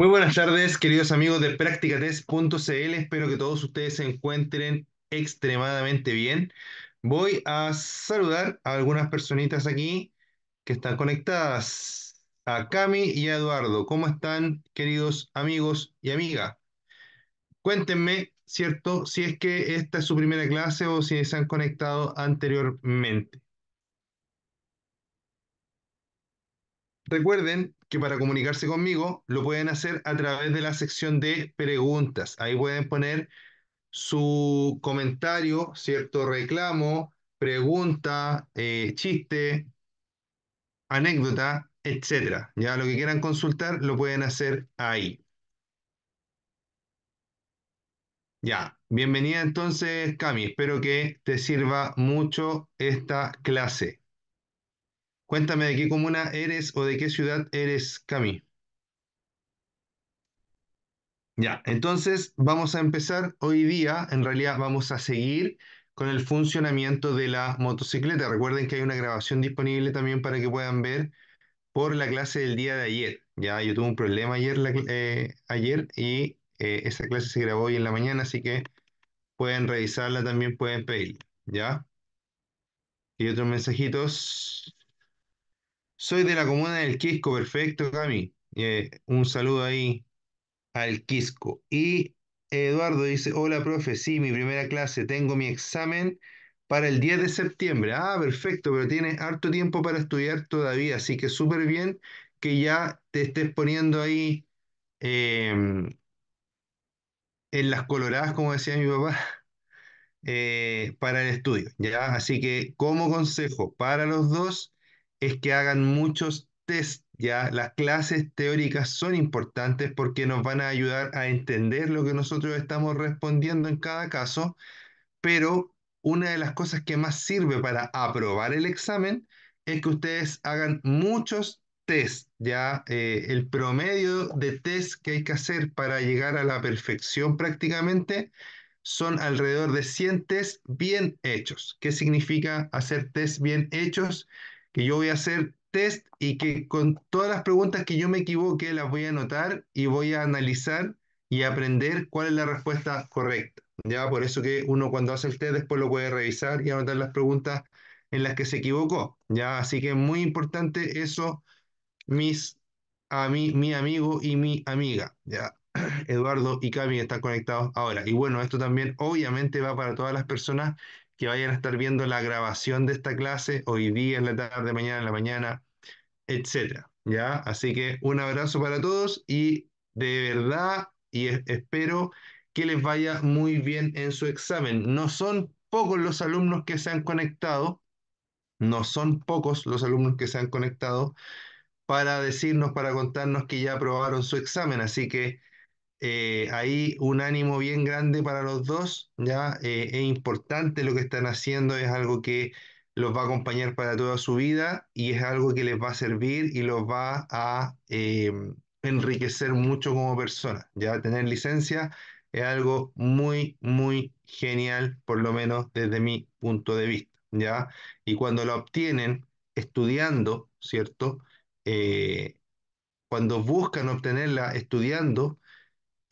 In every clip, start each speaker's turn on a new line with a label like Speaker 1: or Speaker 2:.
Speaker 1: Muy buenas tardes, queridos amigos de PracticaTest.cl, Espero que todos ustedes se encuentren extremadamente bien. Voy a saludar a algunas personitas aquí que están conectadas. A Cami y a Eduardo. ¿Cómo están, queridos amigos y amigas? Cuéntenme, ¿cierto? Si es que esta es su primera clase o si se han conectado anteriormente. Recuerden que para comunicarse conmigo lo pueden hacer a través de la sección de preguntas. Ahí pueden poner su comentario, cierto reclamo, pregunta, eh, chiste, anécdota, etcétera. Ya lo que quieran consultar lo pueden hacer ahí. Ya, bienvenida entonces Cami, espero que te sirva mucho esta clase. Cuéntame de qué comuna eres o de qué ciudad eres, Cami. Ya, entonces vamos a empezar hoy día, en realidad vamos a seguir con el funcionamiento de la motocicleta. Recuerden que hay una grabación disponible también para que puedan ver por la clase del día de ayer. Ya, yo tuve un problema ayer, eh, ayer y eh, esa clase se grabó hoy en la mañana, así que pueden revisarla, también pueden pedir, ¿ya? Y otros mensajitos. Soy de la comuna del Quisco, perfecto, Cami. Eh, un saludo ahí al Quisco. Y Eduardo dice, hola, profe, sí, mi primera clase, tengo mi examen para el 10 de septiembre. Ah, perfecto, pero tienes harto tiempo para estudiar todavía, así que súper bien que ya te estés poniendo ahí em, en las coloradas, como decía mi papá, eh, para el estudio. ¿ya? Así que como consejo para los dos, es que hagan muchos test, ¿ya? Las clases teóricas son importantes porque nos van a ayudar a entender lo que nosotros estamos respondiendo en cada caso, pero una de las cosas que más sirve para aprobar el examen es que ustedes hagan muchos test, ¿ya? Eh, el promedio de test que hay que hacer para llegar a la perfección prácticamente son alrededor de 100 test bien hechos. ¿Qué significa hacer test bien hechos? que yo voy a hacer test y que con todas las preguntas que yo me equivoque las voy a anotar y voy a analizar y aprender cuál es la respuesta correcta. Ya, por eso que uno cuando hace el test después lo puede revisar y anotar las preguntas en las que se equivocó. Ya, así que es muy importante eso, mis, a mi, mi amigo y mi amiga. Ya, Eduardo y Cami están conectados ahora. Y bueno, esto también obviamente va para todas las personas que vayan a estar viendo la grabación de esta clase hoy día, en la tarde, mañana, en la mañana, etcétera. ¿Ya? Así que un abrazo para todos y de verdad, y espero que les vaya muy bien en su examen. No son pocos los alumnos que se han conectado, no son pocos los alumnos que se han conectado para decirnos, para contarnos que ya aprobaron su examen. Así que eh, hay un ánimo bien grande para los dos, ¿ya? Eh, es importante lo que están haciendo, es algo que los va a acompañar para toda su vida y es algo que les va a servir y los va a eh, enriquecer mucho como personas, ¿ya? Tener licencia es algo muy, muy genial, por lo menos desde mi punto de vista, ¿ya? Y cuando la obtienen estudiando, ¿cierto? cuando buscan obtenerla estudiando,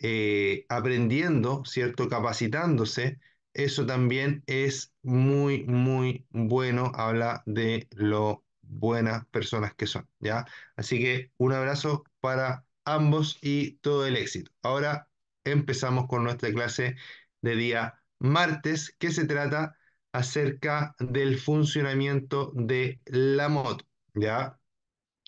Speaker 1: eh, aprendiendo, ¿cierto? Capacitándose, eso también es muy, muy bueno. Habla de lo buenas personas que son, ¿ya? Así que un abrazo para ambos y todo el éxito. Ahora empezamos con nuestra clase de día martes, que se trata acerca del funcionamiento de la moto, ¿ya?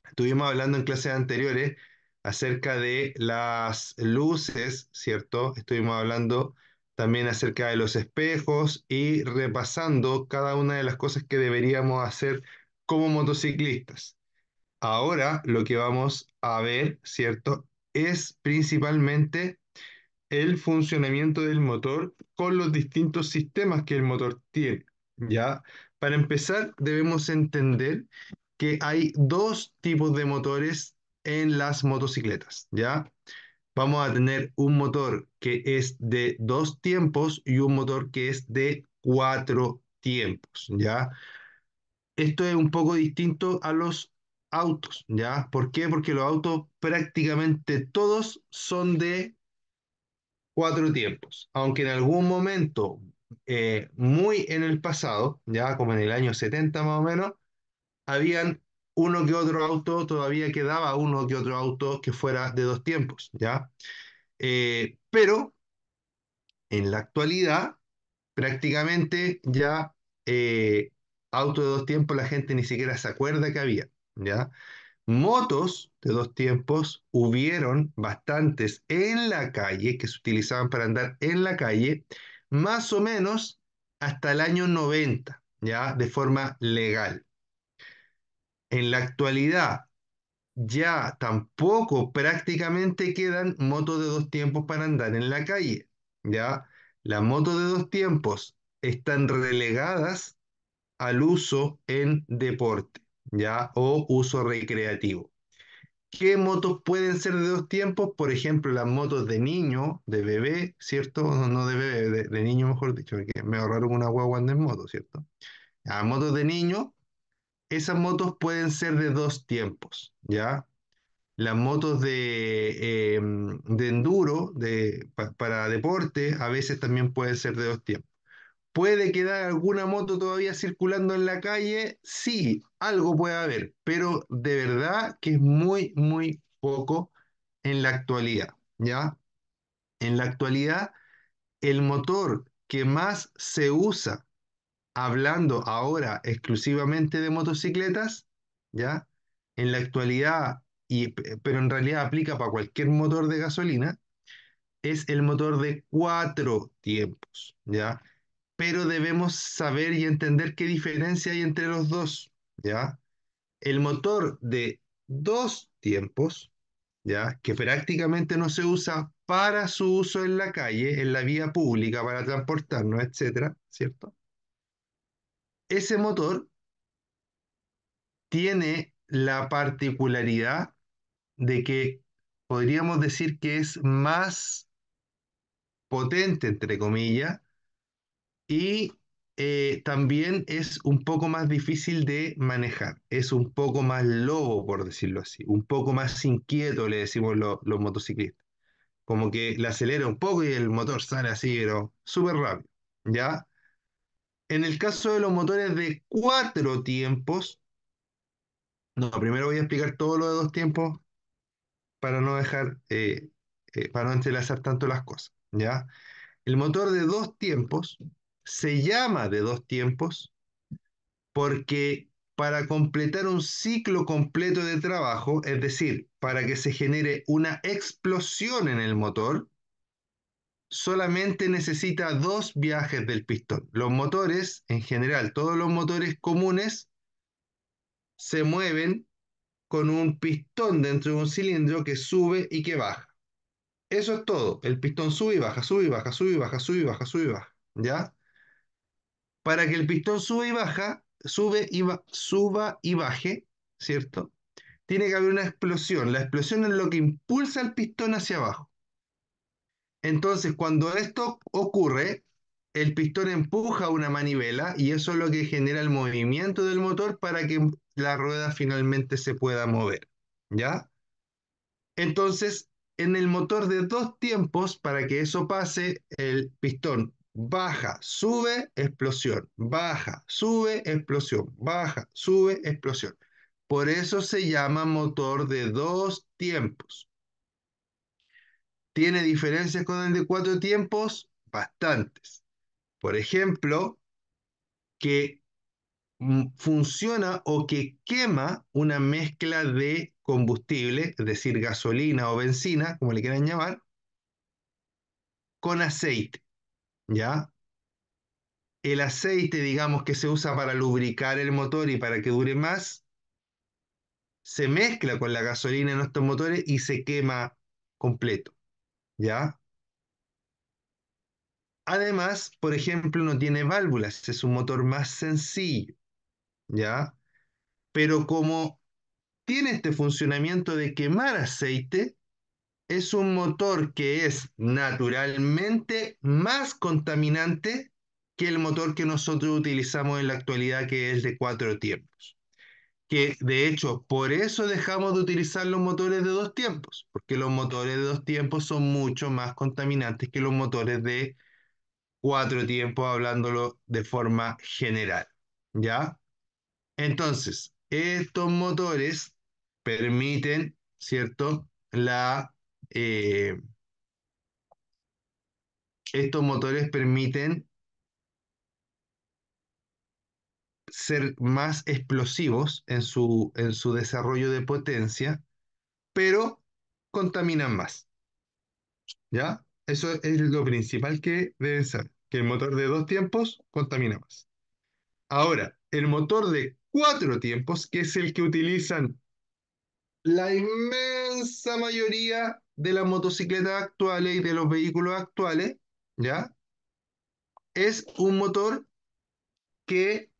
Speaker 1: Estuvimos hablando en clases anteriores acerca de las luces, ¿cierto? Estuvimos hablando también acerca de los espejos y repasando cada una de las cosas que deberíamos hacer como motociclistas. Ahora lo que vamos a ver, ¿cierto? Es principalmente el funcionamiento del motor con los distintos sistemas que el motor tiene, ¿ya? Para empezar, debemos entender que hay dos tipos de motores en las motocicletas, ¿ya? Vamos a tener un motor que es de dos tiempos y un motor que es de cuatro tiempos, ¿ya? Esto es un poco distinto a los autos, ¿ya? ¿Por qué? Porque los autos prácticamente todos son de cuatro tiempos, aunque en algún momento, eh, muy en el pasado, ya como en el año 70 más o menos, habían uno que otro auto, todavía quedaba uno que otro auto que fuera de dos tiempos, ¿ya? Eh, pero en la actualidad, prácticamente ya eh, auto de dos tiempos la gente ni siquiera se acuerda que había, ¿ya? Motos de dos tiempos hubieron bastantes en la calle, que se utilizaban para andar en la calle, más o menos hasta el año 90, ya de forma legal. En la actualidad ya tampoco prácticamente quedan motos de dos tiempos para andar en la calle. Ya las motos de dos tiempos están relegadas al uso en deporte, ya o uso recreativo. ¿Qué motos pueden ser de dos tiempos? Por ejemplo, las motos de niño, de bebé, ¿cierto? No de bebé, de, niño mejor dicho, porque me ahorraron una guagua en moto, ¿cierto? Las motos de niño, esas motos pueden ser de dos tiempos, ¿ya? Las motos de, em, enduro, de, para deporte, a veces también pueden ser de dos tiempos. ¿Puede quedar alguna moto todavía circulando en la calle? Sí, algo puede haber, pero de verdad que es muy, muy poco en la actualidad, ¿ya? En la actualidad, el motor que más se usa hablando ahora exclusivamente de motocicletas, ¿ya? En la actualidad, y, pero en realidad aplica para cualquier motor de gasolina, es el motor de cuatro tiempos, ¿ya? Pero debemos saber y entender qué diferencia hay entre los dos, ¿ya? El motor de dos tiempos, ¿ya? Que prácticamente no se usa para su uso en la calle, en la vía pública, para transportarnos, etcétera, ¿cierto? ese motor tiene la particularidad de que podríamos decir que es más potente, entre comillas, y eh, también es un poco más difícil de manejar, es un poco más lobo, por decirlo así, un poco más inquieto, le decimos los motociclistas. Como que le acelera un poco y el motor sale así, pero súper rápido, ¿ya? En el caso de los motores de cuatro tiempos, no, primero voy a explicar todo lo de dos tiempos para no dejar, eh, eh, para no entrelazar tanto las cosas, ¿ya? El motor de dos tiempos se llama de dos tiempos porque para completar un ciclo completo de trabajo, es decir, para que se genere una explosión en el motor, solamente necesita dos viajes del pistón. Los motores, en general, todos los motores comunes se mueven con un pistón dentro de un cilindro que sube y que baja. Eso es todo. El pistón sube y baja, sube y baja, sube y baja, sube y baja, sube y baja. ¿Ya? Para que el pistón sube y baja, sube y suba y baje, ¿cierto? Tiene que haber una explosión. La explosión es lo que impulsa el pistón hacia abajo. Entonces, cuando esto ocurre, el pistón empuja una manivela y eso es lo que genera el movimiento del motor para que la rueda finalmente se pueda mover, ¿ya? Entonces, en el motor de dos tiempos, para que eso pase, el pistón baja, sube, explosión, baja, sube, explosión, baja, sube, explosión. Por eso se llama motor de dos tiempos tiene diferencias con el de cuatro tiempos bastantes. Por ejemplo, que funciona o que quema una mezcla de combustible, es decir, gasolina o benzina, como le quieran llamar, con aceite, ¿ya? El aceite, digamos, que se usa para lubricar el motor y para que dure más, se mezcla con la gasolina en estos motores y se quema completo. ¿ya? Además, por ejemplo, no tiene válvulas, es un motor más sencillo, ¿ya? Pero como tiene este funcionamiento de quemar aceite, es un motor que es naturalmente más contaminante que el motor que nosotros utilizamos en la actualidad, que es de cuatro tiempos que de hecho por eso dejamos de utilizar los motores de dos tiempos, porque los motores de dos tiempos son mucho más contaminantes que los motores de cuatro tiempos, hablándolo de forma general. ¿Ya? Entonces, estos motores permiten, ¿cierto? La, eh, estos motores permiten ser más explosivos en su, en su desarrollo de potencia, pero contaminan más. ¿Ya? Eso es lo principal que deben saber, que el motor de dos tiempos contamina más. Ahora, el motor de cuatro tiempos, que es el que utilizan la inmensa mayoría de las motocicletas actuales y de los vehículos actuales, ¿ya? Es un motor que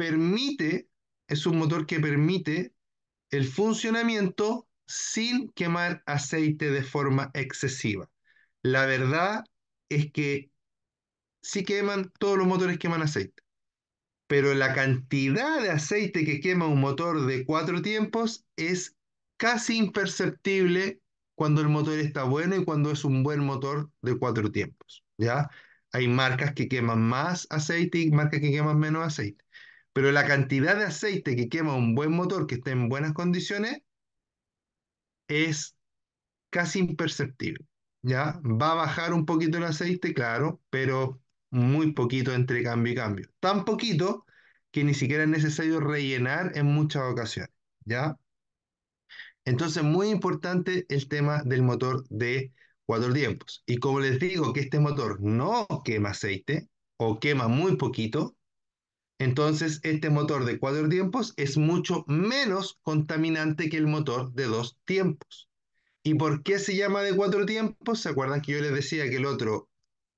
Speaker 1: permite, es un motor que permite el funcionamiento sin quemar aceite de forma excesiva. La verdad es que si queman, todos los motores queman aceite, pero la cantidad de aceite que quema un motor de cuatro tiempos es casi imperceptible cuando el motor está bueno y cuando es un buen motor de cuatro tiempos, ¿ya? Hay marcas que queman más aceite y marcas que queman menos aceite. Pero la cantidad de aceite que quema un buen motor que esté en buenas condiciones es casi imperceptible. ¿ya? Va a bajar un poquito el aceite, claro, pero muy poquito entre cambio y cambio. Tan poquito que ni siquiera es necesario rellenar en muchas ocasiones. ¿ya? Entonces, muy importante el tema del motor de cuatro tiempos. Y como les digo que este motor no quema aceite o quema muy poquito, entonces, este motor de cuatro tiempos es mucho menos contaminante que el motor de dos tiempos. ¿Y por qué se llama de cuatro tiempos? ¿Se acuerdan que yo les decía que el otro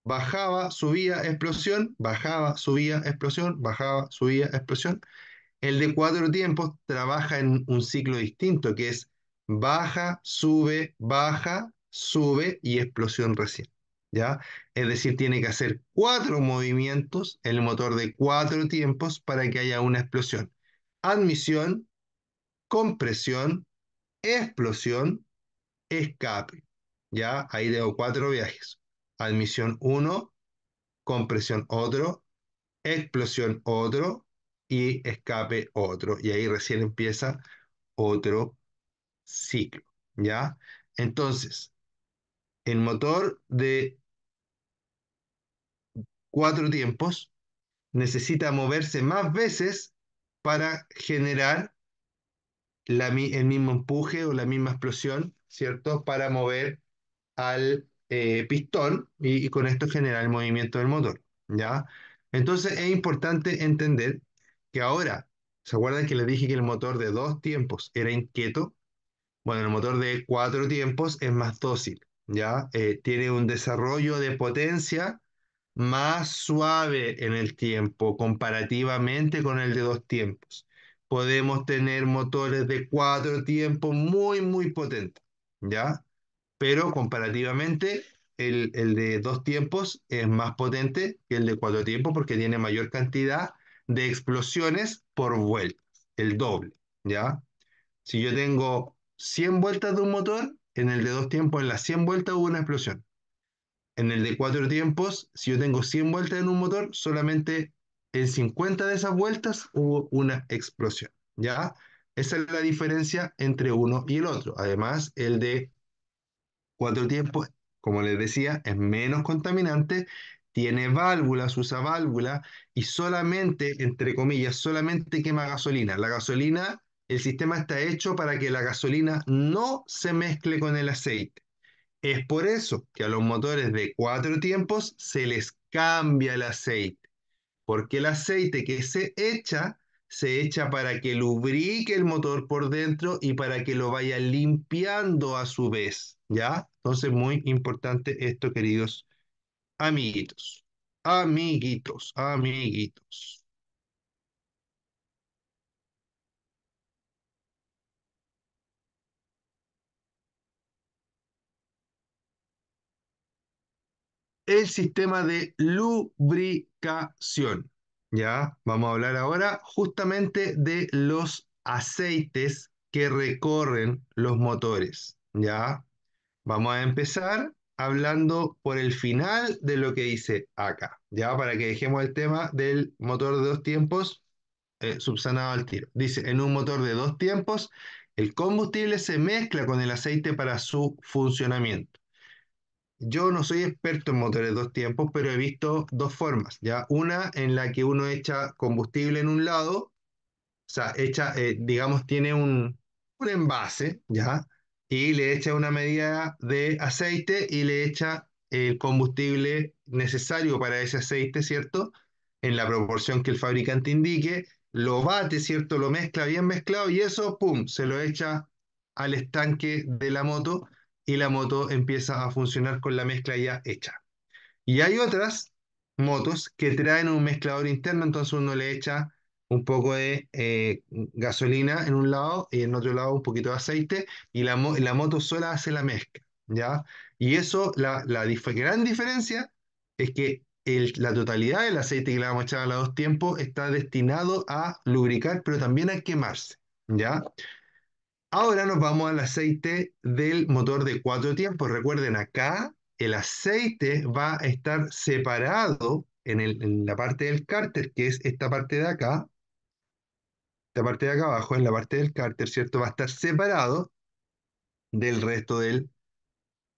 Speaker 1: bajaba, subía, explosión, bajaba, subía, explosión, bajaba, subía, explosión? El de cuatro tiempos trabaja en un ciclo distinto, que es baja, sube, baja, sube y explosión recién. Es decir, tiene que hacer cuatro movimientos en el motor de cuatro tiempos para que haya una explosión. Admisión, compresión, explosión, escape. ¿Ya? Ahí tengo cuatro viajes. Admisión uno, compresión otro, explosión otro y escape otro. Y ahí recién empieza otro ciclo. ¿Ya? Entonces, el motor de cuatro tiempos, necesita moverse más veces para generar el mismo empuje o la misma explosión, ¿cierto? Para mover al eh, pistón y, con esto generar el movimiento del motor, ¿ya? Entonces es importante entender que ahora, ¿se acuerdan que les dije que el motor de dos tiempos era inquieto? Bueno, el motor de cuatro tiempos es más dócil, ¿ya? Eh, tiene un desarrollo de potencia más suave en el tiempo comparativamente con el de dos tiempos. Podemos tener motores de cuatro tiempos muy, muy potentes, ¿ya? Pero comparativamente el, de dos tiempos es más potente que el de cuatro tiempos porque tiene mayor cantidad de explosiones por vuelta, el doble, ¿ya? Si yo tengo 100 vueltas de un motor, en el de dos tiempos, en las 100 vueltas hubo una explosión. En el de cuatro tiempos, si yo tengo 100 vueltas en un motor, solamente en 50 de esas vueltas hubo una explosión, ¿ya? Esa es la diferencia entre uno y el otro. Además, el de cuatro tiempos, como les decía, es menos contaminante, tiene válvulas, usa válvula y solamente, entre comillas, solamente quema gasolina. La gasolina, el sistema está hecho para que la gasolina no se mezcle con el aceite. Es por eso que a los motores de cuatro tiempos se les cambia el aceite, porque el aceite que se echa se echa para que lubrique el motor por dentro y para que lo vaya limpiando a su vez, ¿ya? Entonces, muy importante esto, queridos amiguitos, amiguitos, amiguitos. el sistema de lubricación. Ya, vamos a hablar ahora justamente de los aceites que recorren los motores. Ya, vamos a empezar hablando por el final de lo que dice acá. Ya, para que dejemos el tema del motor de dos tiempos eh, subsanado al tiro. Dice, en un motor de dos tiempos, el combustible se mezcla con el aceite para su funcionamiento. Yo no soy experto en motores dos tiempos, pero he visto dos formas, ¿ya? Una en la que uno echa combustible en un lado, o sea, echa, eh, digamos, tiene un, un envase, ¿ya? Y le echa una medida de aceite y le echa el combustible necesario para ese aceite, ¿cierto? En la proporción que el fabricante indique, lo bate, ¿cierto? Lo mezcla bien mezclado y eso, ¡pum!, se lo echa al estanque de la moto y la moto empieza a funcionar con la mezcla ya hecha. Y hay otras motos que traen un mezclador interno, entonces uno le echa un poco de eh, gasolina en un lado y en otro lado un poquito de aceite y la, moto sola hace la mezcla, ¿ya? Y eso, la, gran diferencia es que la totalidad del aceite que le vamos a echar a los dos tiempos está destinado a lubricar, pero también a quemarse, ¿ya? Ahora nos vamos al aceite del motor de cuatro tiempos. Recuerden acá, el aceite va a estar separado en, la parte del cárter, que es esta parte de acá. Esta parte de acá abajo en la parte del cárter, ¿cierto? Va a estar separado del resto de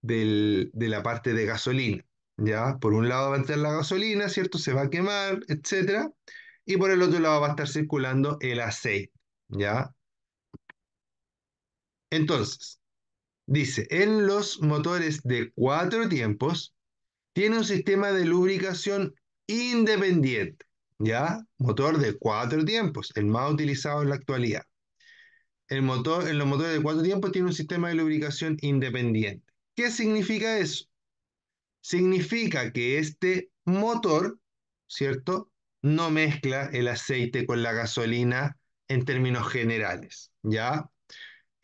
Speaker 1: la parte de gasolina. ¿Ya? Por un lado va a entrar la gasolina, ¿cierto? Se va a quemar, etc. Y por el otro lado va a estar circulando el aceite, ¿ya? Entonces, dice, en los motores de cuatro tiempos, tiene un sistema de lubricación independiente, ¿ya? Motor de cuatro tiempos, el más utilizado en la actualidad. El motor, en los motores de cuatro tiempos tiene un sistema de lubricación independiente. ¿Qué significa eso? Significa que este motor, ¿cierto? No mezcla el aceite con la gasolina en términos generales, ¿ya?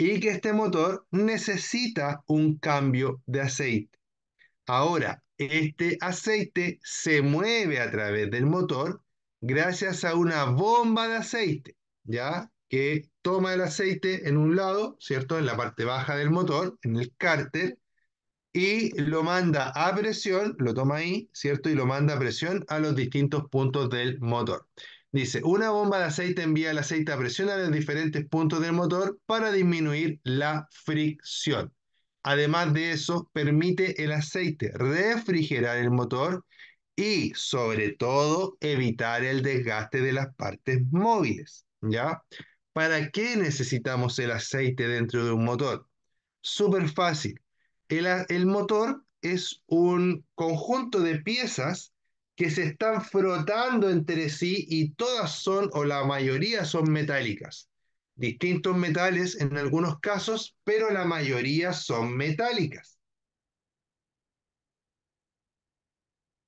Speaker 1: y que este motor necesita un cambio de aceite. Ahora, este aceite se mueve a través del motor gracias a una bomba de aceite, ¿ya? Que toma el aceite en un lado, ¿cierto? En la parte baja del motor, en el cárter, y lo manda a presión, lo toma ahí, ¿cierto? Y lo manda a presión a los distintos puntos del motor. Dice, una bomba de aceite envía el aceite a presión a diferentes puntos del motor para disminuir la fricción. Además de eso, permite el aceite refrigerar el motor y sobre todo evitar el desgaste de las partes móviles, ¿ya? ¿Para qué necesitamos el aceite dentro de un motor? Súper fácil. el motor es un conjunto de piezas que se están frotando entre sí y todas son, o la mayoría son metálicas. Distintos metales en algunos casos, pero la mayoría son metálicas.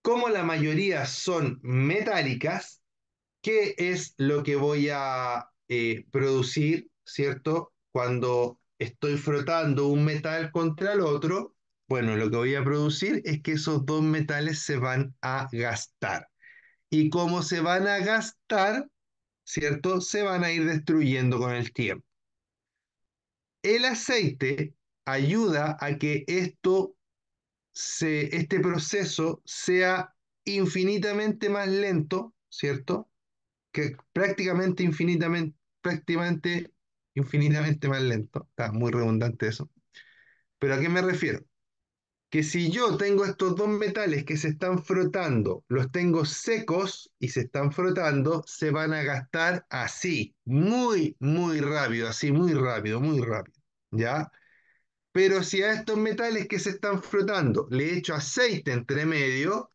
Speaker 1: Como la mayoría son metálicas, ¿qué es lo que voy a eh, producir, cierto? Cuando estoy frotando un metal contra el otro, bueno, lo que voy a producir es que esos dos metales se van a gastar. Y como se van a gastar, ¿cierto? Se van a ir destruyendo con el tiempo. El aceite ayuda a que esto se, este proceso sea infinitamente más lento, ¿cierto? Que prácticamente infinitamente, prácticamente infinitamente más lento. Está muy redundante eso. Pero ¿a qué me refiero? que si yo tengo estos dos metales que se están frotando, los tengo secos y se están frotando, se van a gastar así, muy, muy rápido, así, muy rápido, muy rápido, ¿ya? Pero si a estos metales que se están frotando le echo aceite entre medio,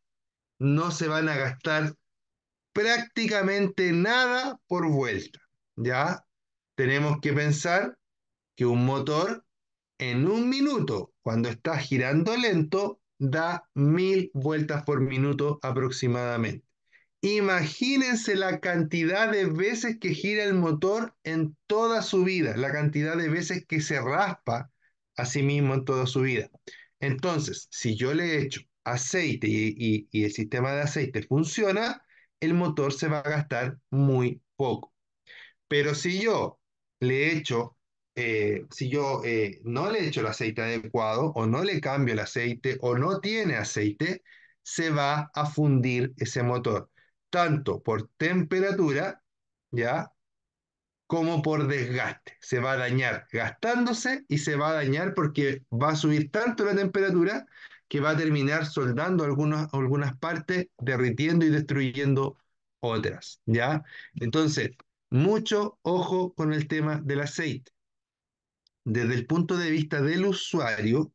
Speaker 1: no se van a gastar prácticamente nada por vuelta, ¿ya? Tenemos que pensar que un motor en un minuto, cuando está girando lento, da mil vueltas por minuto aproximadamente. Imagínense la cantidad de veces que gira el motor en toda su vida, la cantidad de veces que se raspa a sí mismo en toda su vida. Entonces, si yo le echo aceite y, y el sistema de aceite funciona, el motor se va a gastar muy poco. Pero si yo le echo eh, si yo eh, no le echo el aceite adecuado o no le cambio el aceite o no tiene aceite, se va a fundir ese motor, tanto por temperatura, ¿ya? Como por desgaste. Se va a dañar gastándose y se va a dañar porque va a subir tanto la temperatura que va a terminar soldando algunas algunas partes, derritiendo y destruyendo otras, ¿ya? Entonces, mucho ojo con el tema del aceite desde el punto de vista del usuario,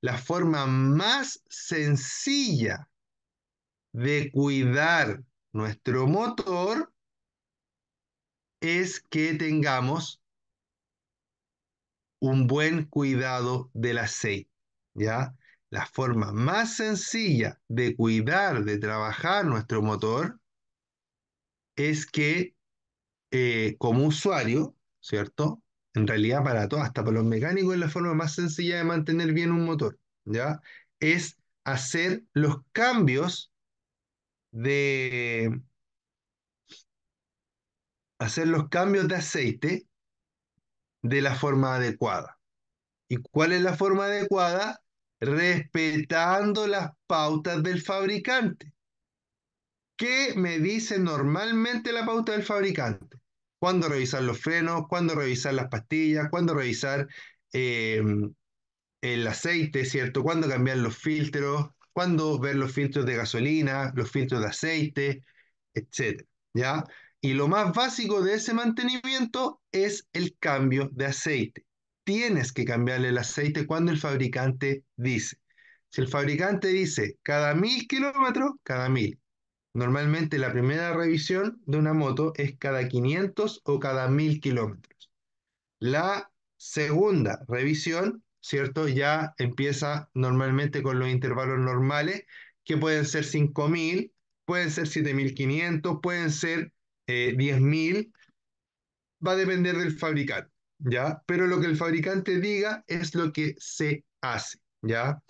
Speaker 1: la forma más sencilla de cuidar nuestro motor es que tengamos un buen cuidado del aceite, ¿ya? La forma más sencilla de cuidar, de trabajar nuestro motor, es que eh, como usuario, ¿cierto? en realidad para todos, hasta para los mecánicos, es la forma más sencilla de mantener bien un motor, ¿ya? Es hacer los cambios de... hacer los cambios de aceite de la forma adecuada. ¿Y cuál es la forma adecuada? Respetando las pautas del fabricante. ¿Qué me dice normalmente la pauta del fabricante? cuándo revisar los frenos, cuándo revisar las pastillas, cuándo revisar em, el aceite, ¿cierto? Cuándo cambiar los filtros, cuándo ver los filtros de gasolina, los filtros de aceite, etc. ¿Ya? Y lo más básico de ese mantenimiento es el cambio de aceite. Tienes que cambiarle el aceite cuando el fabricante dice. Si el fabricante dice cada mil kilómetros, cada mil. Normalmente la primera revisión de una moto es cada 500 o cada 1000 kilómetros. La segunda revisión, ¿cierto? Ya empieza normalmente con los intervalos normales, que pueden ser 5000, pueden ser 7500, pueden ser 10000. Eh, Va a depender del fabricante, ¿ya? Pero lo que el fabricante diga es lo que se hace, ¿ya?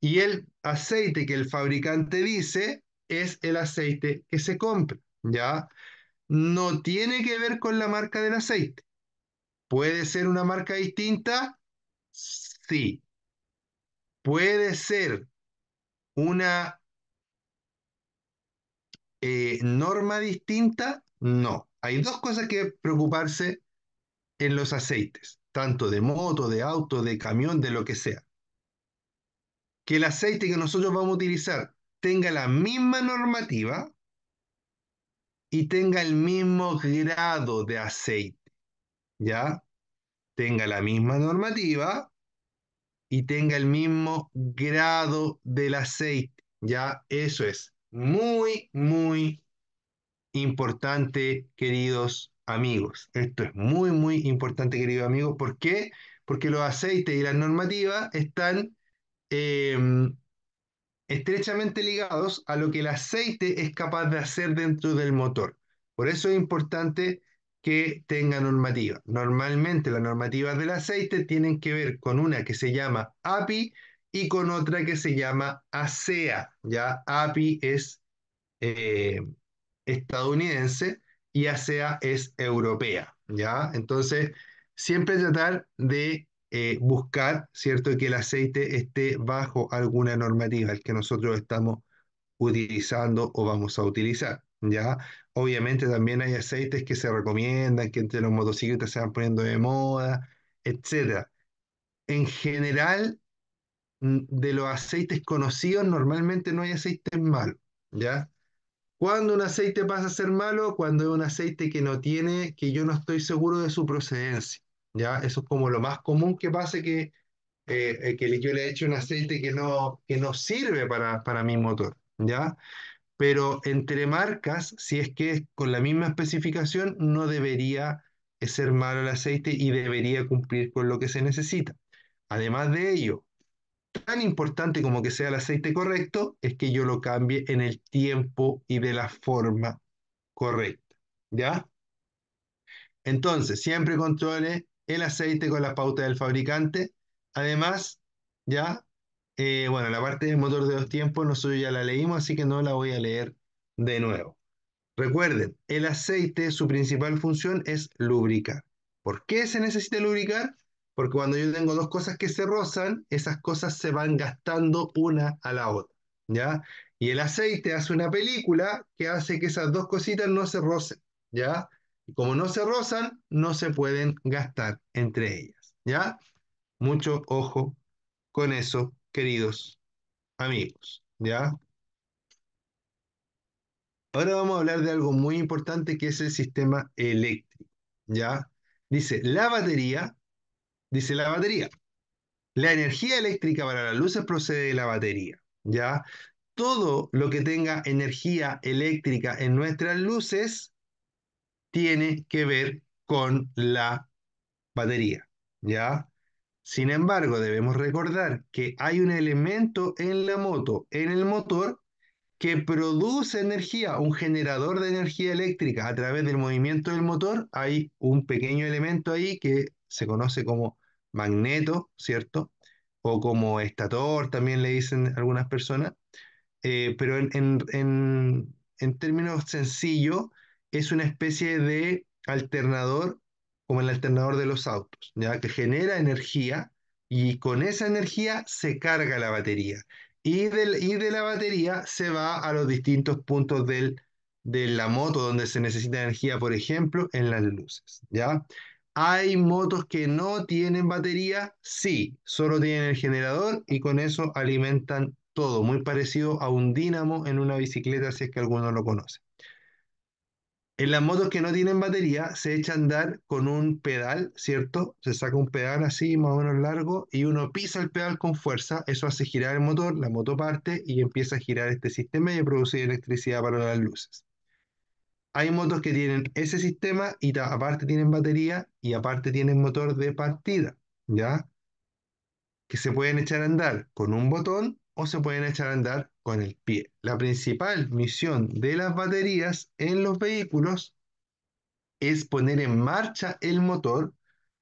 Speaker 1: Y el aceite que el fabricante dice es el aceite que se compra, ¿ya? No tiene que ver con la marca del aceite. ¿Puede ser una marca distinta? Sí. ¿Puede ser una eh, norma distinta? No. Hay dos cosas que preocuparse en los aceites, tanto de moto, de auto, de camión, de lo que sea. Que el aceite que nosotros vamos a utilizar tenga la misma normativa y tenga el mismo grado de aceite, ¿ya? Tenga la misma normativa y tenga el mismo grado del aceite, ¿ya? Eso es muy, muy importante, queridos amigos. Esto es muy, muy importante, queridos amigos. ¿Por qué? Porque los aceites y las normativas están... Em, estrechamente ligados a lo que el aceite es capaz de hacer dentro del motor. Por eso es importante que tenga normativa. Normalmente las normativas del aceite tienen que ver con una que se llama API y con otra que se llama ASEA. Ya API es eh, estadounidense y ASEA es europea. ¿ya? Entonces, siempre tratar de eh, buscar, ¿cierto?, que el aceite esté bajo alguna normativa, el que nosotros estamos utilizando o vamos a utilizar, ¿ya? Obviamente también hay aceites que se recomiendan, que entre los motocicletas se van poniendo de moda, etc. En general, mm, de los aceites conocidos, normalmente no hay aceites malos, ¿ya? Cuando un aceite pasa a ser malo, cuando es un aceite que no tiene, que yo no estoy seguro de su procedencia. ¿ya? Eso es como lo más común que pase que, eh, eh, que yo le he hecho un aceite que no, que no sirve para, para mi motor, ¿ya? Pero entre marcas, si es que es con la misma especificación, no debería ser malo el aceite y debería cumplir con lo que se necesita. Además de ello, tan importante como que sea el aceite correcto, es que yo lo cambie en el tiempo y de la forma correcta, ¿ya? Entonces, siempre controle el aceite con las pautas del fabricante. Además, ya, eh, bueno, la parte del motor de dos tiempos nosotros ya la leímos, así que no la voy a leer de nuevo. Recuerden, el aceite, su principal función es lubricar. ¿Por qué se necesita lubricar? Porque cuando yo tengo dos cosas que se rozan, esas cosas se van gastando una a la otra, ¿ya? Y el aceite hace una película que hace que esas dos cositas no se rocen, ¿ya? Y como no se rozan, no se pueden gastar entre ellas. ¿Ya? Mucho ojo con eso, queridos amigos. ¿Ya? Ahora vamos a hablar de algo muy importante que es el sistema eléctrico. ¿Ya? Dice, la batería, dice la batería. La energía eléctrica para las luces procede de la batería. ¿Ya? Todo lo que tenga energía eléctrica en nuestras luces tiene que ver con la batería, ¿ya? Sin embargo, debemos recordar que hay un elemento en la moto, en el motor, que produce energía, un generador de energía eléctrica a través del movimiento del motor. Hay un pequeño elemento ahí que se conoce como magneto, ¿cierto? O como estator, también le dicen algunas personas. Eh, pero en términos sencillos, es una especie de alternador como el alternador de los autos, ya que genera energía y con esa energía se carga la batería. Y, del, de la batería se va a los distintos puntos del, de la moto donde se necesita energía, por ejemplo, en las luces. ¿ya? ¿Hay motos que no tienen batería? Sí, solo tienen el generador y con eso alimentan todo, muy parecido a un dínamo en una bicicleta si es que alguno lo conoce. En las motos que no tienen batería, se echa a andar con un pedal, ¿cierto? Se saca un pedal así, más o menos largo, y uno pisa el pedal con fuerza. Eso hace girar el motor, la moto parte y empieza a girar este sistema y a producir electricidad para las luces. Hay motos que tienen ese sistema y aparte tienen batería y aparte tienen motor de partida, ¿ya? Que se pueden echar a andar con un botón o se pueden echar a andar con el pie. La principal misión de las baterías en los vehículos es poner en marcha el motor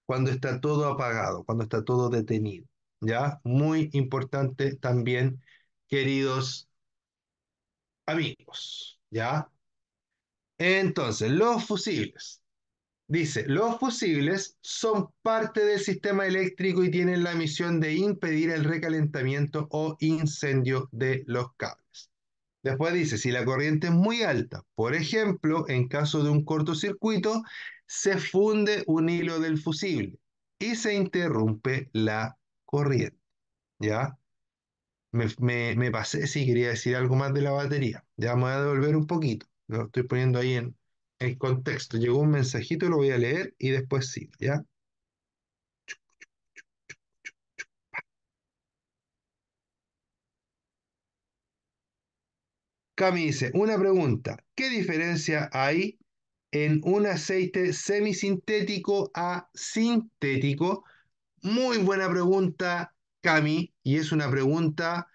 Speaker 1: cuando está todo apagado, cuando está todo detenido. ¿Ya? Muy importante también, queridos amigos. ¿Ya? Entonces, los fusibles. Dice, los fusibles son parte del sistema eléctrico y tienen la misión de impedir el recalentamiento o incendio de los cables. Después dice, si la corriente es muy alta, por ejemplo, en caso de un cortocircuito, se funde un hilo del fusible y se interrumpe la corriente. ¿Ya? Me, pasé si sí, quería decir algo más de la batería. Ya me voy a devolver un poquito. Lo estoy poniendo ahí en, el contexto. Llegó un mensajito, lo voy a leer y después sí, ¿ya? Cami dice, una pregunta, ¿qué diferencia hay en un aceite semisintético a sintético? Muy buena pregunta, Cami, y es una pregunta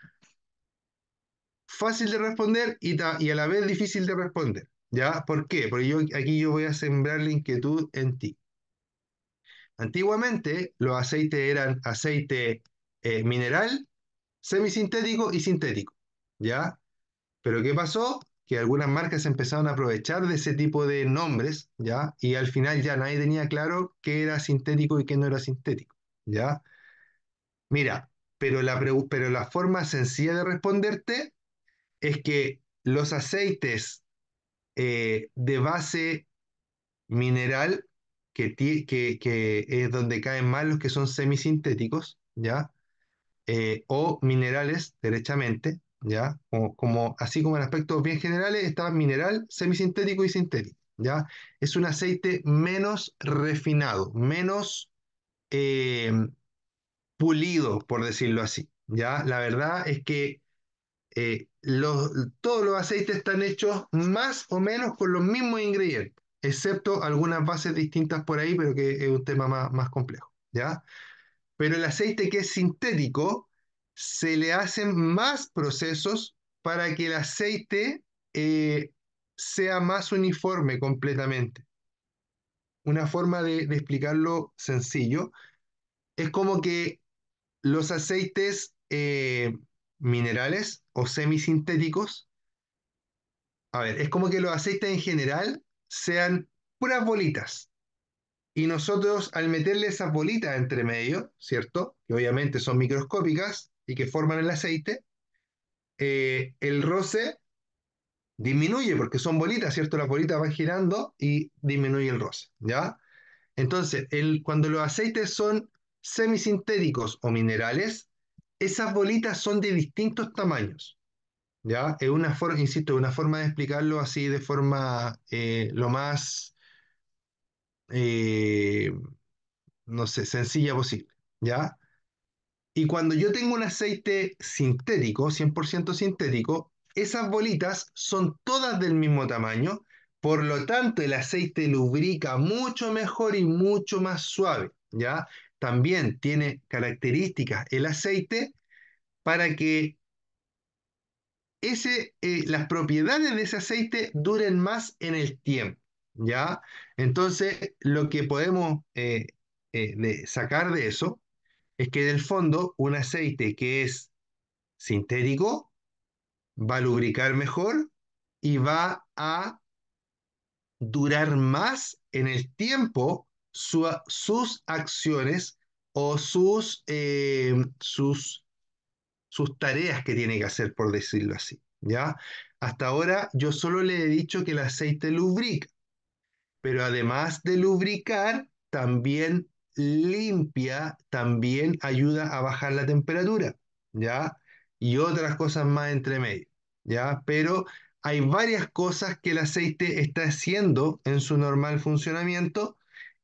Speaker 1: fácil de responder y, y, a la vez difícil de responder. ¿Ya? ¿Por qué? Porque yo, aquí yo voy a sembrar la inquietud en ti. Antiguamente los aceites eran aceite eh, mineral, semisintético y sintético, ¿ya? Pero ¿qué pasó? Que algunas marcas empezaron a aprovechar de ese tipo de nombres, ¿ya? Y al final ya nadie tenía claro qué era sintético y qué no era sintético, ¿ya? Mira, pero la, pero la forma sencilla de responderte es que los aceites eh, de base mineral, que, que, que, es donde caen más los que son semisintéticos, ¿ya? Eh, o minerales, derechamente, ¿ya? Como, como, así como en aspectos bien generales, está mineral, semisintético y sintético, ¿ya? Es un aceite menos refinado, menos eh, pulido, por decirlo así, ¿ya? La verdad es que eh, los, todos los aceites están hechos más o menos con los mismos ingredientes, excepto algunas bases distintas por ahí, pero que es un tema más, complejo, ¿ya? Pero el aceite que es sintético, se le hacen más procesos para que el aceite eh, sea más uniforme completamente. Una forma de, explicarlo sencillo es como que los aceites eh, minerales o semisintéticos. A ver, es como que los aceites en general sean puras bolitas. Y nosotros al meterle esas bolitas entre medio, ¿cierto? Que obviamente son microscópicas y que forman el aceite, eh, el roce disminuye porque son bolitas, ¿cierto? Las bolitas van girando y disminuye el roce, ¿ya? Entonces, cuando los aceites son semisintéticos o minerales, esas bolitas son de distintos tamaños. ¿ya? Es una forma, insisto, una forma de explicarlo así de forma eh, lo más, eh, no sé, sencilla posible, ¿ya? Y cuando yo tengo un aceite sintético, 100% sintético, esas bolitas son todas del mismo tamaño, por lo tanto el aceite lubrica mucho mejor y mucho más suave, ¿ya? también tiene características el aceite para que ese, eh, las propiedades de ese aceite duren más en el tiempo. ¿ya? Entonces, lo que podemos eh, eh, sacar de eso es que del fondo un aceite que es sintético va a lubricar mejor y va a durar más en el tiempo sus acciones o sus, eh, sus, sus tareas que tiene que hacer, por decirlo así. ¿ya? Hasta ahora yo solo le he dicho que el aceite lubrica, pero además de lubricar, también limpia, también ayuda a bajar la temperatura, ¿ya? Y otras cosas más entre medio, ¿ya? Pero hay varias cosas que el aceite está haciendo en su normal funcionamiento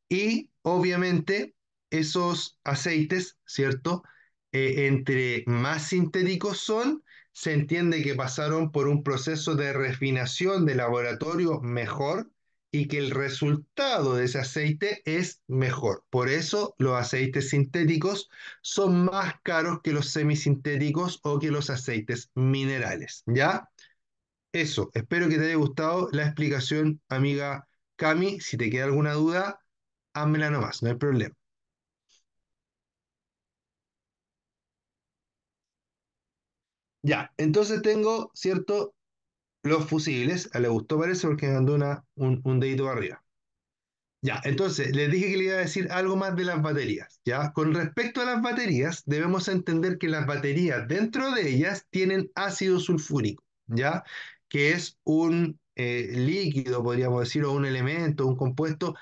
Speaker 1: y obviamente esos aceites, ¿cierto? Eh, entre más sintéticos son, se entiende que pasaron por un proceso de refinación de laboratorio mejor y que el resultado de ese aceite es mejor. Por eso los aceites sintéticos son más caros que los semisintéticos o que los aceites minerales, ¿ya? Eso, espero que te haya gustado la explicación, amiga Cami. Si te queda alguna duda, házmela ah, nomás, no hay problema. Ya, entonces tengo, ¿cierto? Los fusibles. A le gustó parece porque me una, un, dedito arriba. Ya, entonces les dije que le iba a decir algo más de las baterías. Ya, con respecto a las baterías, debemos entender que las baterías dentro de ellas tienen ácido sulfúrico, ya, que es un eh, líquido, podríamos decir, o un elemento, un compuesto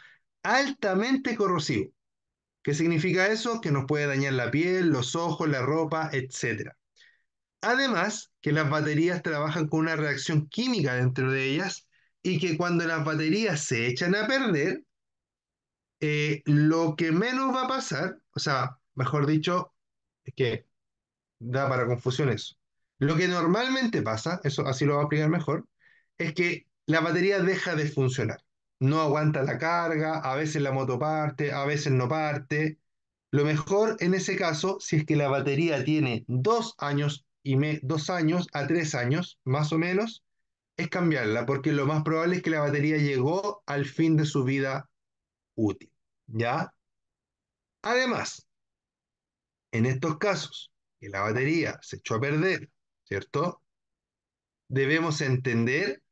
Speaker 1: altamente corrosivo. ¿Qué significa eso? Que nos puede dañar la piel, los ojos, la ropa, etc. Además, que las baterías trabajan con una reacción química dentro de ellas y que cuando las baterías se echan a perder, eh, lo que menos va a pasar, o sea, mejor dicho, es que da para confusión eso. Lo que normalmente pasa, eso así lo voy a explicar mejor, es que la batería deja de funcionar no aguanta la carga, a veces la moto parte, a veces no parte. Lo mejor en ese caso, si es que la batería tiene dos años, y me, dos años a tres años, más o menos, es cambiarla, porque lo más probable es que la batería llegó al fin de su vida útil. ¿Ya? Además, en estos casos, que la batería se echó a perder, ¿cierto? Debemos entender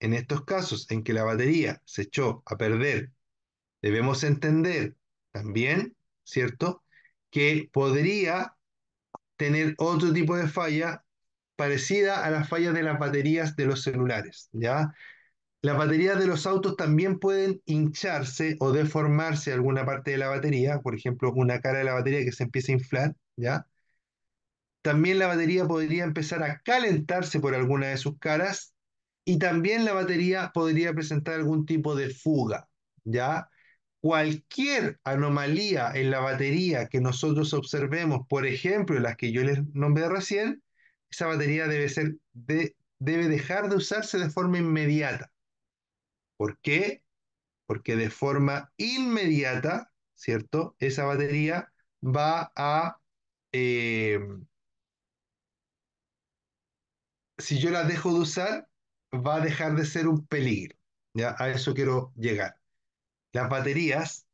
Speaker 1: en estos casos en que la batería se echó a perder, debemos entender también, ¿cierto?, que podría tener otro tipo de falla parecida a la falla de las baterías de los celulares, ¿ya? Las baterías de los autos también pueden hincharse o deformarse alguna parte de la batería, por ejemplo, una cara de la batería que se empieza a inflar, ¿ya? También la batería podría empezar a calentarse por alguna de sus caras y también la batería podría presentar algún tipo de fuga, ¿ya? Cualquier anomalía en la batería que nosotros observemos, por ejemplo, las que yo les nombré recién, esa batería debe, ser debe dejar de usarse de forma inmediata. ¿Por qué? Porque de forma inmediata, ¿cierto? Esa batería va a... Eh, si yo la dejo de usar, va a dejar de ser un peligro. ¿ya? A eso quiero llegar. Las baterías,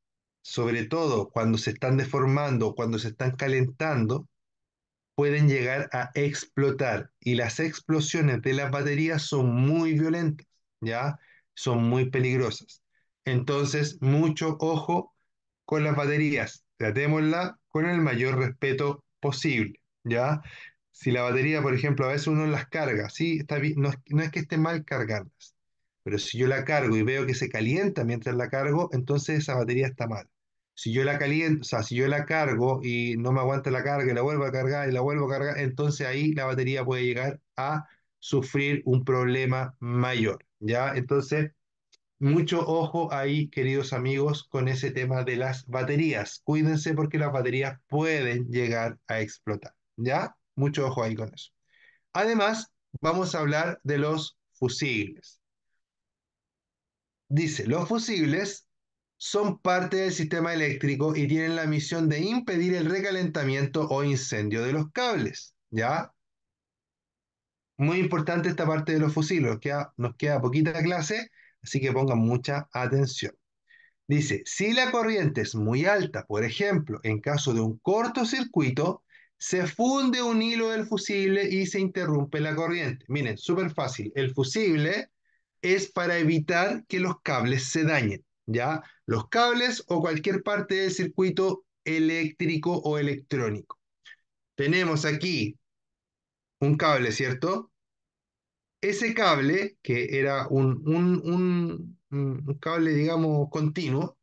Speaker 1: sobre todo cuando se están deformando, cuando se están calentando, pueden llegar a explotar y las explosiones de las baterías son muy violentas, ¿ya? Son muy peligrosas. Entonces, mucho ojo con las baterías. Tratémosla con el mayor respeto posible, ¿ya? si la batería, por ejemplo, a veces uno las carga, sí, está bien, no, es que esté mal cargarlas, pero si yo la cargo y veo que se calienta mientras la cargo, entonces esa batería está mal. Si yo la caliento, o sea, si yo la cargo y no me aguanta la carga y la vuelvo a cargar y la vuelvo a cargar, entonces ahí la batería puede llegar a sufrir un problema mayor, ¿ya? Entonces, mucho ojo ahí, queridos amigos, con ese tema de las baterías. Cuídense porque las baterías pueden llegar a explotar, ¿ya? Mucho ojo ahí con eso. Además, vamos a hablar de los fusibles. Dice, los fusibles son parte del sistema eléctrico y tienen la misión de impedir el recalentamiento o incendio de los cables, ¿ya? Muy importante esta parte de los fusibles, nos nos queda poquita clase, así que pongan mucha atención. Dice, si la corriente es muy alta, por ejemplo, en caso de un cortocircuito, se funde un hilo del fusible y se interrumpe la corriente. Miren, súper fácil. El fusible es para evitar que los cables se dañen, ¿ya? Los cables o cualquier parte del circuito eléctrico o electrónico. Tenemos aquí un cable, ¿cierto? Ese cable, que era un, un, un cable, digamos, continuo,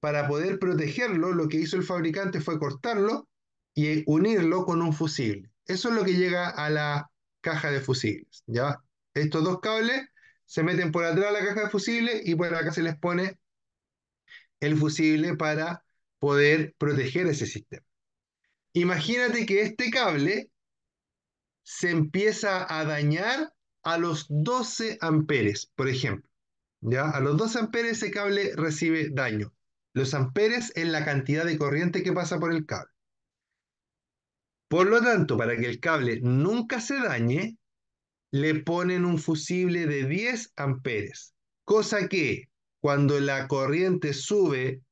Speaker 1: para poder protegerlo, lo que hizo el fabricante fue cortarlo y unirlo con un fusible. Eso es lo que llega a la caja de fusibles. ¿ya? Estos dos cables se meten por atrás de la caja de fusibles y por acá se les pone el fusible para poder proteger ese sistema. Imagínate que este cable se empieza a dañar a los 12 amperes, por ejemplo. ¿ya? A los 12 amperes ese cable recibe daño. Los amperes es la cantidad de corriente que pasa por el cable. Por lo tanto, para que el cable nunca se dañe, le ponen un fusible de 10 amperes, cosa que cuando la corriente sube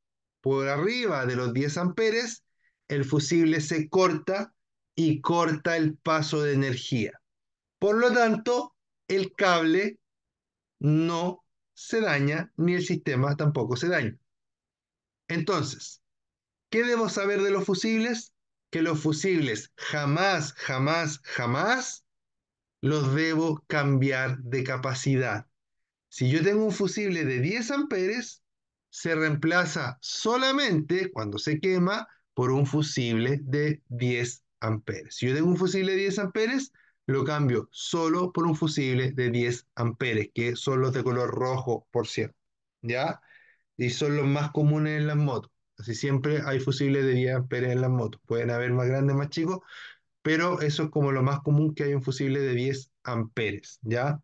Speaker 1: por arriba de los 10 amperes, el fusible se corta y corta el paso de energía. Por lo tanto, el cable no se daña ni el sistema tampoco se daña. Entonces, ¿qué debo saber de los fusibles? que los fusibles jamás, jamás, jamás los debo cambiar de capacidad. Si yo tengo un fusible de 10 amperes, se reemplaza solamente cuando se quema por un fusible de 10 amperes. Si yo tengo un fusible de 10 amperes, lo cambio solo por un fusible de 10 amperes, que son los de color rojo, por cierto. ¿Ya? Y son los más comunes en las motos. Así siempre hay fusibles de 10 amperes en las motos. Pueden haber más grandes, más chicos, pero eso es como lo más común que hay un fusible de 10 amperes, ¿ya?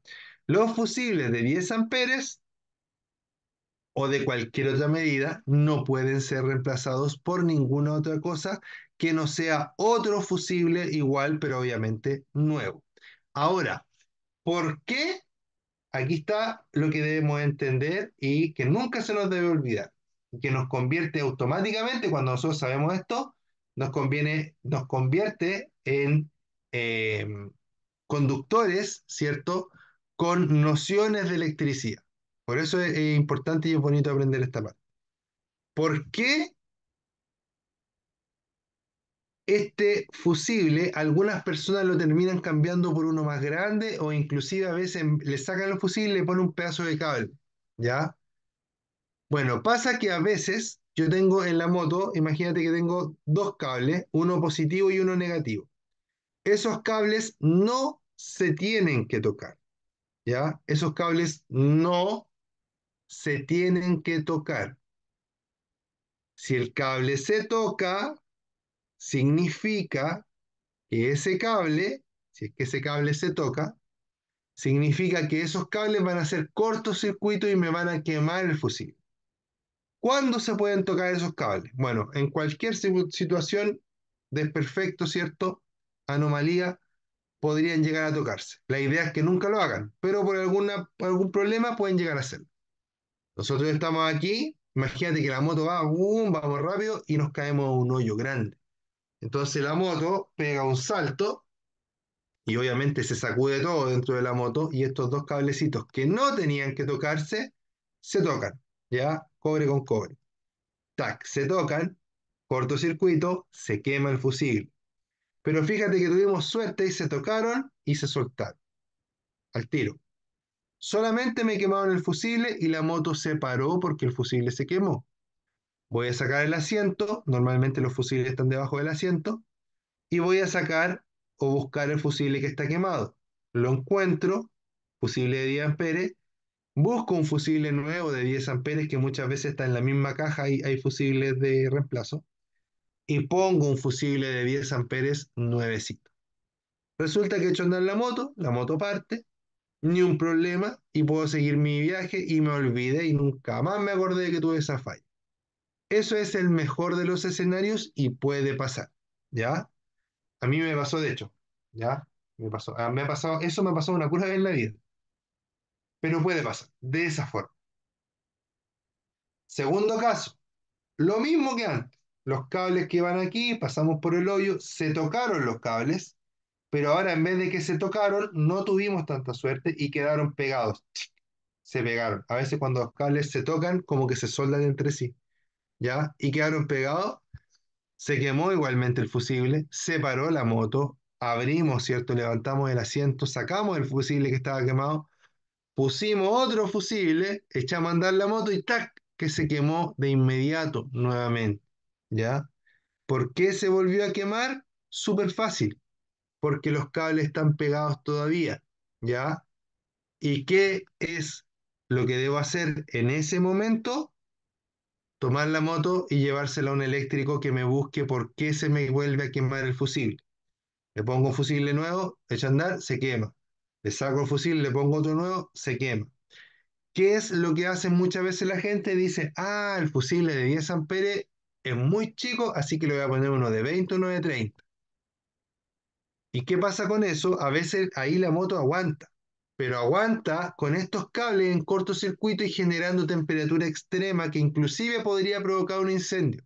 Speaker 1: Los fusibles de 10 amperes o de cualquier otra medida no pueden ser reemplazados por ninguna otra cosa que no sea otro fusible igual, pero obviamente nuevo. Ahora, ¿por qué? Aquí está lo que debemos entender y que nunca se nos debe olvidar que nos convierte automáticamente, cuando nosotros sabemos esto, nos, conviene, nos convierte en em, conductores, ¿cierto? Con nociones de electricidad. Por eso es, importante y es bonito aprender esta parte. ¿Por qué este fusible, algunas personas lo terminan cambiando por uno más grande o inclusive a veces le sacan los fusibles y le ponen un pedazo de cable, ¿ya? Bueno, pasa que a veces yo tengo en la moto, imagínate que tengo dos cables, uno positivo y uno negativo. Esos cables no se tienen que tocar, ¿ya? Esos cables no se tienen que tocar. Si el cable se toca, significa que ese cable, si es que ese cable se toca, significa que esos cables van a ser cortocircuito y me van a quemar el fusil. ¿Cuándo se pueden tocar esos cables? Bueno, en cualquier situación, desperfecto, ¿cierto? Anomalía, podrían llegar a tocarse. La idea es que nunca lo hagan, pero por, alguna, algún problema pueden llegar a hacerlo. Nosotros estamos aquí, imagínate que la moto va, vamos rápido y nos caemos a un hoyo grande. Entonces la moto pega un salto y obviamente se sacude todo dentro de la moto y estos dos cablecitos que no tenían que tocarse, se tocan. ¿ya? Cobre con cobre. Tac, se tocan, cortocircuito, se quema el fusible. Pero fíjate que tuvimos suerte y se tocaron y se soltaron. Al tiro. Solamente me quemaron el fusible y la moto se paró porque el fusible se quemó. Voy a sacar el asiento, normalmente los fusiles están debajo del asiento, y voy a sacar o buscar el fusible que está quemado. Lo encuentro, fusible de 10 amperes, Busco un fusible nuevo de 10 amperes que muchas veces está en la misma caja y hay fusibles de reemplazo. Y pongo un fusible de 10 amperes nuevecito. Resulta que he hecho andar la moto, la moto parte, ni un problema y puedo seguir mi viaje y me olvidé y nunca más me acordé de que tuve esa falla. Eso es el mejor de los escenarios y puede pasar, ¿ya? A mí me pasó de hecho, ¿ya? Me pasó, ah, me ha eso me ha pasado una cura en la vida. Pero puede pasar de esa forma. Segundo caso, lo mismo que antes. Los cables que van aquí, pasamos por el hoyo, se tocaron los cables, pero ahora en vez de que se tocaron, no tuvimos tanta suerte y quedaron pegados. Se pegaron. A veces cuando los cables se tocan, como que se soldan entre sí. ¿Ya? Y quedaron pegados. Se quemó igualmente el fusible, se paró la moto, abrimos, ¿cierto? Levantamos el asiento, sacamos el fusible que estaba quemado, pusimos otro fusible, echamos a andar la moto y ¡tac! que se quemó de inmediato nuevamente. ¿Ya? ¿Por qué se volvió a quemar? Súper fácil, porque los cables están pegados todavía. ¿Ya? ¿Y qué es lo que debo hacer en ese momento? Tomar la moto y llevársela a un eléctrico que me busque por qué se me vuelve a quemar el fusible. Le pongo un fusible nuevo, echa a andar, se quema le saco el fusil, le pongo otro nuevo, se quema. ¿Qué es lo que hace muchas veces la gente? Dice, ah, el fusil de 10 amperes es muy chico, así que le voy a poner uno de 20 uno de 30. ¿Y qué pasa con eso? A veces ahí la moto aguanta, pero aguanta con estos cables en cortocircuito y generando temperatura extrema que inclusive podría provocar un incendio.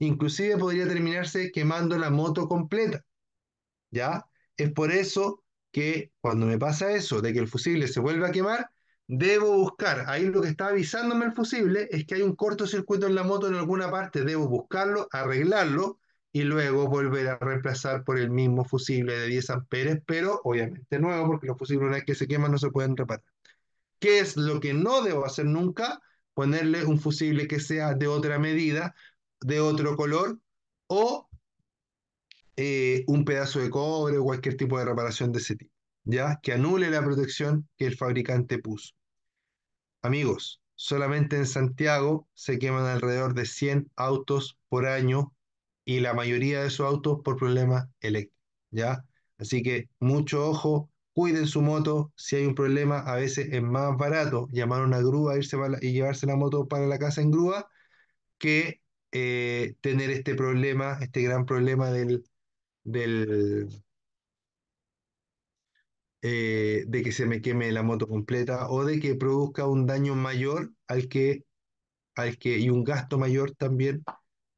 Speaker 1: Inclusive podría terminarse quemando la moto completa. ¿Ya? Es por eso que cuando me pasa eso, de que el fusible se vuelve a quemar, debo buscar, ahí lo que está avisándome el fusible es que hay un cortocircuito en la moto en alguna parte, debo buscarlo, arreglarlo y luego volver a reemplazar por el mismo fusible de 10 amperes, pero obviamente nuevo, porque los fusibles una vez que se queman no se pueden reparar. ¿Qué es lo que no debo hacer nunca? Ponerle un fusible que sea de otra medida, de otro color, o eh, un pedazo de cobre o cualquier tipo de reparación de ese tipo, ¿ya? Que anule la protección que el fabricante puso. Amigos, solamente en Santiago se queman alrededor de 100 autos por año y la mayoría de esos autos por problemas eléctricos, ¿ya? Así que mucho ojo, cuiden su moto, si hay un problema a veces es más barato llamar a una grúa irse y llevarse la moto para la casa en grúa que eh, tener este problema, este gran problema del eh, de que se me queme la moto completa o de que produzca un daño mayor al que, al que y un gasto mayor también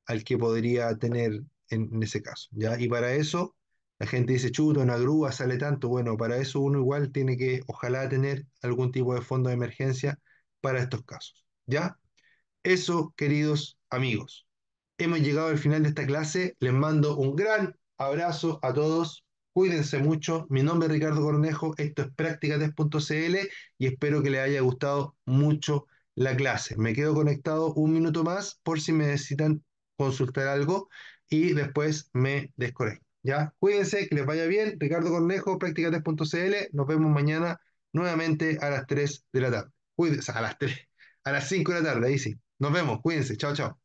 Speaker 1: al que podría tener en, ese caso. ¿ya? Y para eso la gente dice, chuto, una grúa sale tanto. Bueno, para eso uno igual tiene que, ojalá, tener algún tipo de fondo de emergencia para estos casos. ¿Ya? Eso, queridos amigos. Hemos llegado al final de esta clase. Les mando un gran Abrazo a todos, cuídense mucho. Mi nombre es Ricardo Cornejo, esto es Práctica y espero que les haya gustado mucho la clase. Me quedo conectado un minuto más por si me necesitan consultar algo y después me desconecto. Ya, cuídense, que les vaya bien. Ricardo Cornejo, Práctica Nos vemos mañana nuevamente a las 3 de la tarde. Cuídense, a las 3, a las 5 de la tarde, ahí sí. Nos vemos, cuídense, chao, chao.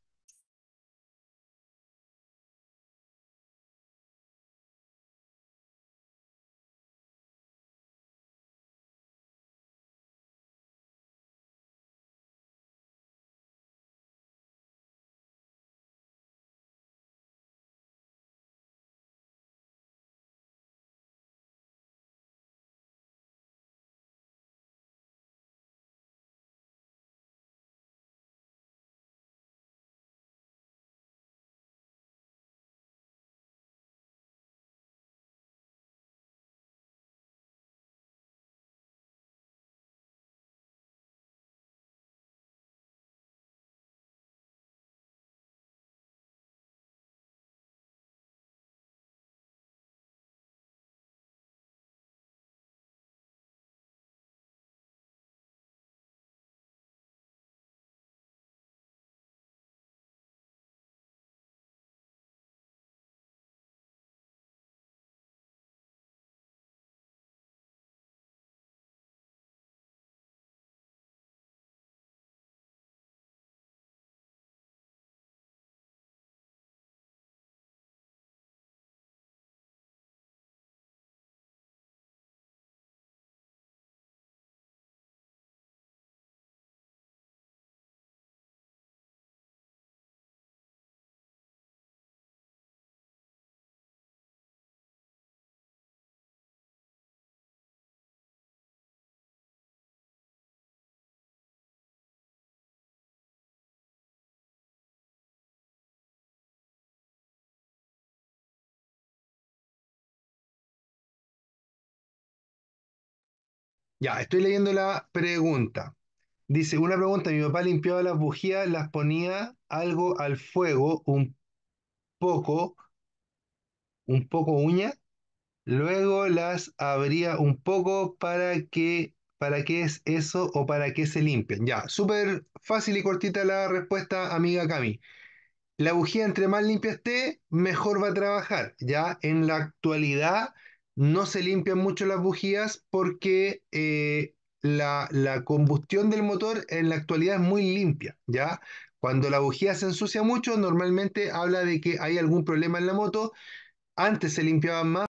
Speaker 1: Ya, estoy leyendo la pregunta. Dice, una pregunta, mi papá limpiaba las bujías, las ponía algo al fuego, un poco, un poco uña, luego las abría un poco para que, para qué es eso o para que se limpien. Ya, súper fácil y cortita la respuesta, amiga Cami. La bujía entre más limpia esté, mejor va a trabajar. Ya en la actualidad no se limpian mucho las bujías porque eh, la, combustión del motor en la actualidad es muy limpia, ¿ya? Cuando la bujía se ensucia mucho, normalmente habla de que hay algún problema en la moto. Antes se limpiaban más.